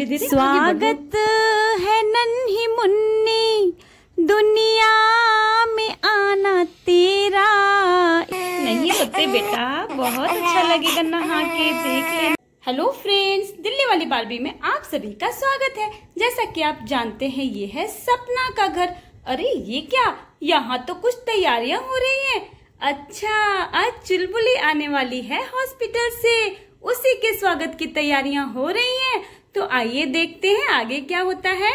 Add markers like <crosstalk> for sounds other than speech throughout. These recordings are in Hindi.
स्वागत है नन्ही मुन्नी दुनिया में आना तेरा नहीं होते बेटा बहुत अच्छा लगेगा नहा के देख ले हेलो फ्रेंड्स दिल्ली वाली बारबी में आप सभी का स्वागत है जैसा कि आप जानते हैं ये है सपना का घर अरे ये क्या यहाँ तो कुछ तैयारियाँ हो रही हैं अच्छा आज चुलबुली आने वाली है हॉस्पिटल से उसी के स्वागत की तैयारियाँ हो रही हैं तो आइए देखते हैं आगे क्या होता है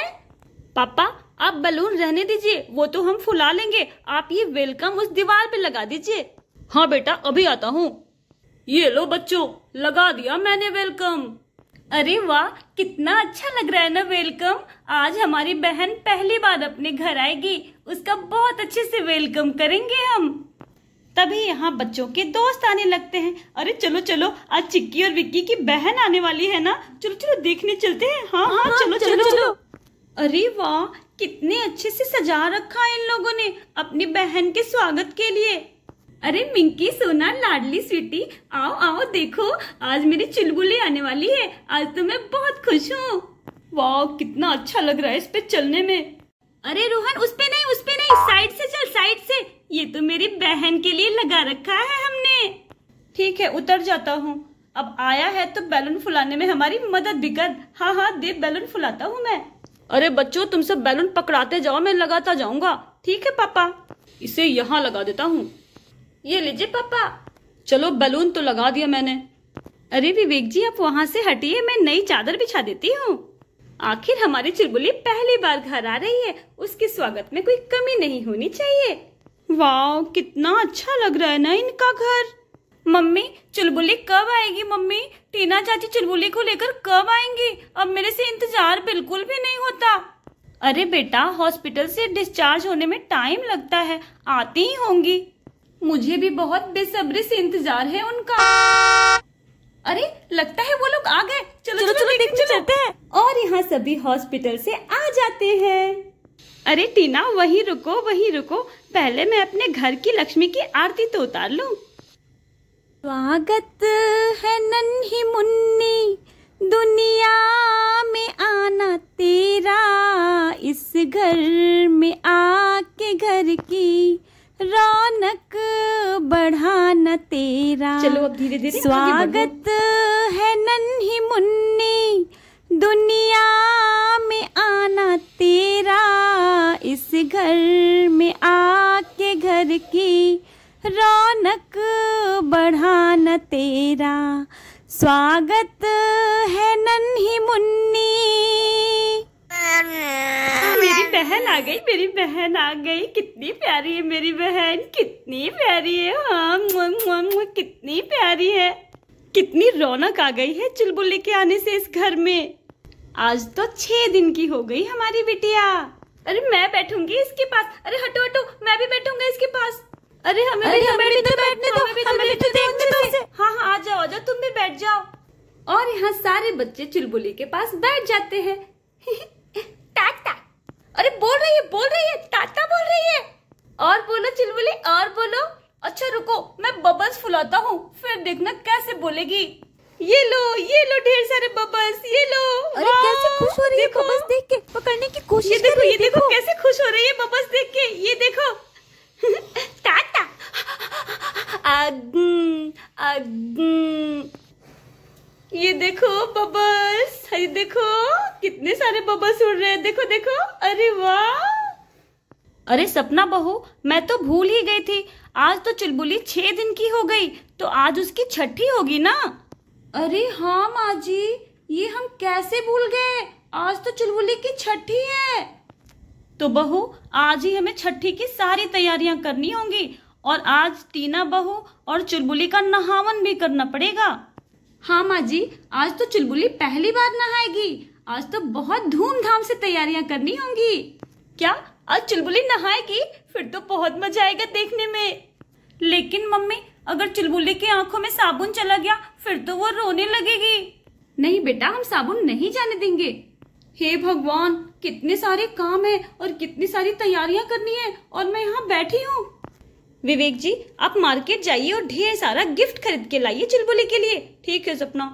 पापा आप बलून रहने दीजिए वो तो हम फुला लेंगे आप ये वेलकम उस दीवार पे लगा दीजिए हाँ बेटा अभी आता हूँ ये लो बच्चों लगा दिया मैंने वेलकम अरे वाह कितना अच्छा लग रहा है ना वेलकम आज हमारी बहन पहली बार अपने घर आएगी उसका बहुत अच्छे से वेलकम करेंगे हम तभी यहाँ बच्चों के दोस्त आने लगते हैं अरे चलो चलो आज चिक्की और विक्की की बहन आने वाली है ना चलो चलो देखने चलते हैं हाँ हाँ, हाँ चलो, चलो, चलो चलो अरे वाह कितने अच्छे से सजा रखा है इन लोगों ने अपनी बहन के स्वागत के लिए अरे मिंकी सोना लाडली स्वीटी आओ आओ देखो आज मेरी चुलबुली आने वाली है आज तो मैं बहुत खुश हूँ वाह कितना अच्छा लग रहा है इस पे चलने में अरे रोहन उस पे नहीं उस पे नहीं साइड से चल साइड से ये तो मेरी बहन के लिए लगा रखा है हमने ठीक है उतर जाता हूँ अब आया है तो बैलून फुलाने में हमारी मदद भी कर हाँ हाँ दे बैलून फुलाता हूँ मैं अरे बच्चों तुम सब बैलून पकड़ाते जाओ मैं लगाता जाऊंगा ठीक है पापा इसे यहाँ लगा देता हूँ ये लीजिए पापा चलो बैलून तो लगा दिया मैंने अरे विवेक जी आप वहाँ से हटिए मैं नई चादर बिछा देती हूँ आखिर हमारी चुलबुली पहली बार घर आ रही है उसके स्वागत में कोई कमी नहीं होनी चाहिए वाह कितना अच्छा लग रहा है ना इनका घर मम्मी चुलबुली कब आएगी मम्मी टीना चाची चुलबुली को लेकर कब आएंगी अब मेरे से इंतजार बिल्कुल भी नहीं होता अरे बेटा हॉस्पिटल से डिस्चार्ज होने में टाइम लगता है आती ही होंगी मुझे भी बहुत बेसब्री से इंतजार है उनका अरे लगता है वो लोग आ गए चलो चलो, चलो, चलो चलो। चलते हैं और यहाँ सभी हॉस्पिटल से आ जाते हैं अरे टीना वहीं रुको वहीं रुको पहले मैं अपने घर की लक्ष्मी की आरती तो उतार लूं। स्वागत है नन्ही मुन्नी दुनिया में आना तेरा इस घर में आके घर की रौनक बढ़ाना तेरा चलो अब धीरे धीरे स्वागत है नन्ही मुन्नी दुनिया घर में आके घर की रौनक बढ़ाना तेरा स्वागत है नन्ही मुन्नी मेरी बहन आ गई मेरी बहन आ गई कितनी प्यारी है मेरी बहन कितनी प्यारी है हाँ मुँ, मुँ, मुँ, कितनी प्यारी है कितनी रौनक आ गई है चुलबुल के आने से इस घर में आज तो छह दिन की हो गई हमारी बिटिया अरे मैं बैठूंगी इसके पास अरे हटो हटो मैं भी बैठूंगा इसके पास अरे हमें अरे तो भी, तो हमें, तो हमें भी तो बैठने दो हमें, भी तो देखने दो हाँ हाँ आ जाओ आ जाओ तुम भी बैठ जाओ और यहाँ सारे बच्चे चुलबुली के पास बैठ जाते हैं <laughs> टाटा अरे बोल रही है बोल रही है टाटा बोल रही है और बोलो चुलबुली और बोलो अच्छा रुको मैं बबल्स फुलाता हूँ फिर देखना कैसे बोलेगी ये लो ये लो ढेर सारे बबल्स ये लो अरे कैसे खुश हो रही है बबल्स देख के पकड़ने की कोशिश ये देखो ये देखो कैसे खुश हो रही है बबल्स देख के ये देखो <laughs> टाटा अग्न अग्न ये देखो बबल्स ये देखो कितने सारे बबल्स उड़ रहे हैं देखो देखो अरे वाह अरे सपना बहू मैं तो भूल ही गई थी आज तो चुलबुली छह दिन की हो गई तो आज उसकी छठी होगी ना अरे हाँ माँ जी ये हम कैसे भूल गए आज तो चुलबुली की छठी है तो बहू आज ही हमें छठी की सारी तैयारियां करनी होंगी और आज टीना बहू और चुलबुली का नहावन भी करना पड़ेगा हाँ माँ जी आज तो चुलबुली पहली बार नहाएगी आज तो बहुत धूमधाम से तैयारियां करनी होंगी क्या आज चुलबुली नहाएगी फिर तो बहुत मजा आएगा देखने में लेकिन मम्मी अगर चुलबुले की आंखों में साबुन चला गया फिर तो वो रोने लगेगी नहीं बेटा हम साबुन नहीं जाने देंगे हे भगवान कितने सारे काम है और कितनी सारी तैयारियां करनी है और मैं यहाँ बैठी हूँ विवेक जी आप मार्केट जाइए और ढेर सारा गिफ्ट खरीद के लाइए चुलबुले के लिए ठीक है सपना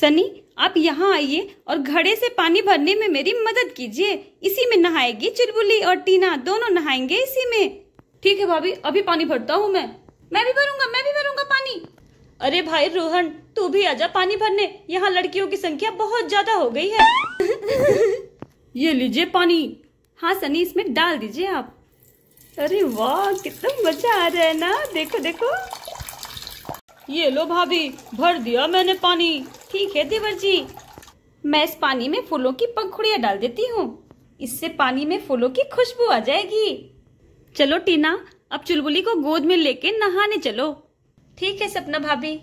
सनी आप यहाँ आइए और घड़े से पानी भरने में मेरी मदद कीजिए इसी में नहाएगी चुलबुली और टीना दोनों नहाएंगे इसी में ठीक है भाभी अभी पानी भरता हूँ मैं मैं भी भरूंगा मैं भी भरूंगा पानी अरे भाई रोहन तू भी आजा पानी भरने यहाँ लड़कियों की संख्या बहुत ज्यादा हो गई है <laughs> ये लीजिए पानी हाँ सनी इसमें डाल दीजिए आप अरे वाह कितना मजा आ रहा है ना देखो देखो ये लो भाभी भर दिया मैंने पानी ठीक है देवर जी मैं इस पानी में फूलों की पंखुड़िया डाल देती हूँ इससे पानी में फूलों की खुशबू आ जाएगी चलो टीना अब चुलबुली को गोद में लेके नहाने चलो ठीक है सपना भाभी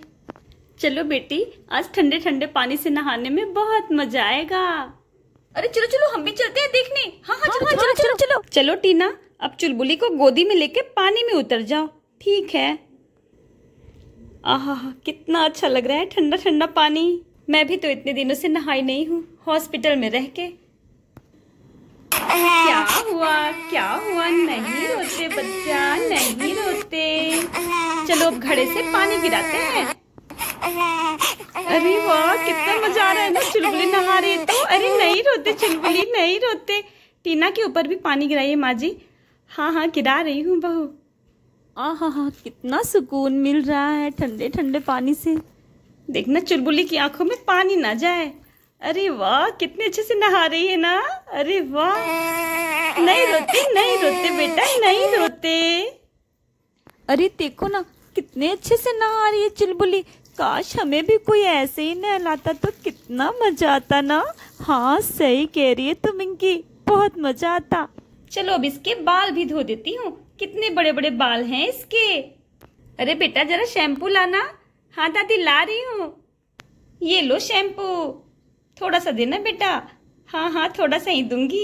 चलो बेटी आज ठंडे ठंडे पानी से नहाने में बहुत मजा आएगा अरे चलो चलो हम भी चलते हैं देखने हाँ हाँ चलो, हाँ, चलो, हाँ, चलो, चलो चलो टीना अब चुलबुली को गोदी में लेके पानी में उतर जाओ ठीक है आहा कितना अच्छा लग रहा है ठंडा ठंडा पानी मैं भी तो इतने दिनों से नहाई नहीं हूँ हॉस्पिटल में रह के क्या <laughs> हुआ क्या हुआ नहीं रोते बच्चा नहीं रोते चलो अब घड़े से पानी गिराते हैं अरे वाह कितना मजा आ रहा है ना चुलबुली नहा रहे तो अरे नहीं रोते चुलबुली नहीं रोते टीना के ऊपर भी पानी गिराइए माँ जी हाँ हाँ गिरा रही हूँ बहू आ हाँ हाँ कितना सुकून मिल रहा है ठंडे ठंडे पानी से देखना चुलबुली की आंखों में पानी ना जाए अरे वाह कितने अच्छे से नहा रही है ना अरे वाह नहीं रोते नहीं रोते बेटा नहीं रोते अरे देखो ना कितने अच्छे से नहा रही है चिलबुली काश हमें भी कोई ऐसे ही नहलाता तो कितना मजा आता ना हाँ सही कह रही है तुम इनकी बहुत मजा आता चलो अब इसके बाल भी धो देती हूँ कितने बड़े बड़े बाल हैं इसके अरे बेटा जरा शैम्पू लाना हाँ दादी ला रही हूँ ये लो शैम्पू थोड़ा सा देना बेटा हाँ हाँ थोड़ा सा ही दूंगी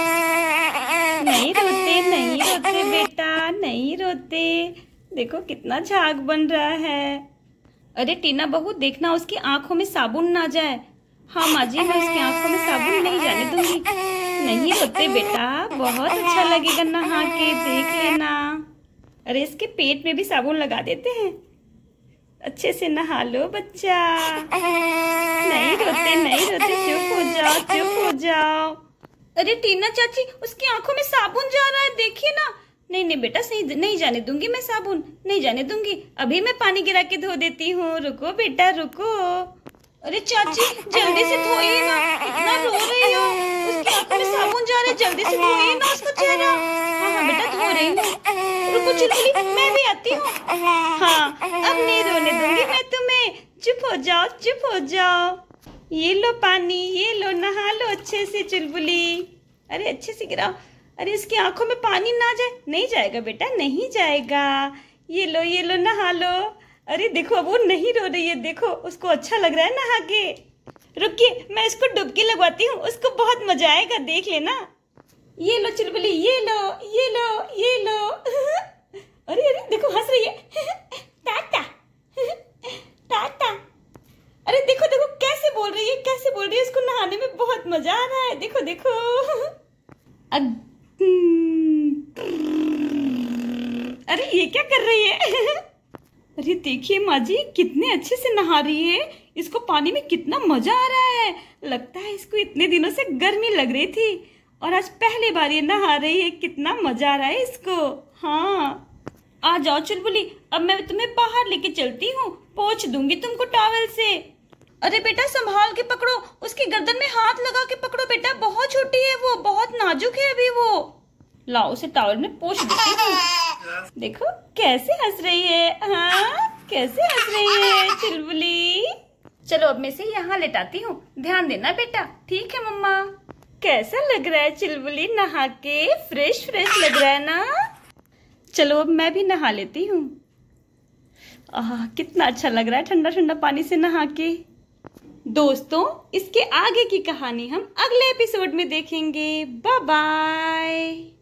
नहीं रोते नहीं रोते बेटा नहीं रोते देखो कितना झाग बन रहा है अरे टीना बहू देखना उसकी आंखों में साबुन ना जाए हाँ माँ जी मैं उसकी आंखों में साबुन नहीं जाने दूंगी नहीं रोते बेटा बहुत अच्छा लगेगा नहा के देख लेना अरे इसके पेट में भी साबुन लगा देते हैं अच्छे से नहा लो बच्चा नहीं रोते नहीं रोते चुप हो जाओ चुप हो जाओ अरे टीना चाची उसकी आंखों में साबुन जा रहा है देखिए ना नहीं नहीं बेटा सही नहीं जाने दूंगी मैं साबुन नहीं जाने दूंगी अभी मैं पानी गिरा के धो देती हूँ रुको बेटा रुको अरे चाची जल्दी से धोइए ना इतना रो रही हो उसकी आंखों में साबुन जा रहा है जल्दी से धोइए कुछ नहीं मैं भी आती हूँ हाँ अब नहीं रोने दूंगी मैं तुम्हें चुप हो जाओ चुप हो जाओ ये लो पानी ये लो नहा लो अच्छे से चुलबुली अरे अच्छे से गिराओ अरे इसकी आंखों में पानी ना जाए नहीं जाएगा बेटा नहीं जाएगा ये लो ये लो नहा लो अरे देखो अब वो नहीं रो रही है देखो उसको अच्छा लग रहा है नहा के रुकिए मैं इसको डुबकी लगवाती हूँ उसको बहुत मजा आएगा देख लेना ये लो चुलबुली ये लो ये लो ये लो <laughs> अरे अरे देखो हंस रही है टाटा टाटा अरे देखो देखो कैसे बोल रही है कैसे बोल रही है इसको नहाने में बहुत मजा आ रहा है देखो देखो अरे ये क्या कर रही है अरे देखिए माँ जी कितने अच्छे से नहा रही है इसको पानी में कितना मजा आ रहा है लगता है इसको इतने दिनों से गर्मी लग रही थी और आज पहली बार ये नहा रही है कितना मजा आ रहा है इसको हाँ आ जाओ चुलबुली अब मैं तुम्हें बाहर लेके चलती हूँ पोछ दूंगी तुमको टॉवल से अरे बेटा संभाल के पकड़ो उसकी गर्दन में हाथ लगा के पकड़ो बेटा बहुत छोटी है वो बहुत नाजुक है अभी वो लाओ उसे टॉवल में पोछ देती हूँ देखो कैसे हंस रही है हाँ कैसे हंस रही है चुलबुली चलो अब मैं इसे यहाँ लेटाती हूँ ध्यान देना बेटा ठीक है मम्मा कैसा लग रहा है चिलबुली नहा के फ्रेश फ्रेश लग रहा है ना चलो अब मैं भी नहा लेती हूँ आह कितना अच्छा लग रहा है ठंडा ठंडा पानी से नहा के दोस्तों इसके आगे की कहानी हम अगले एपिसोड में देखेंगे बाय बाय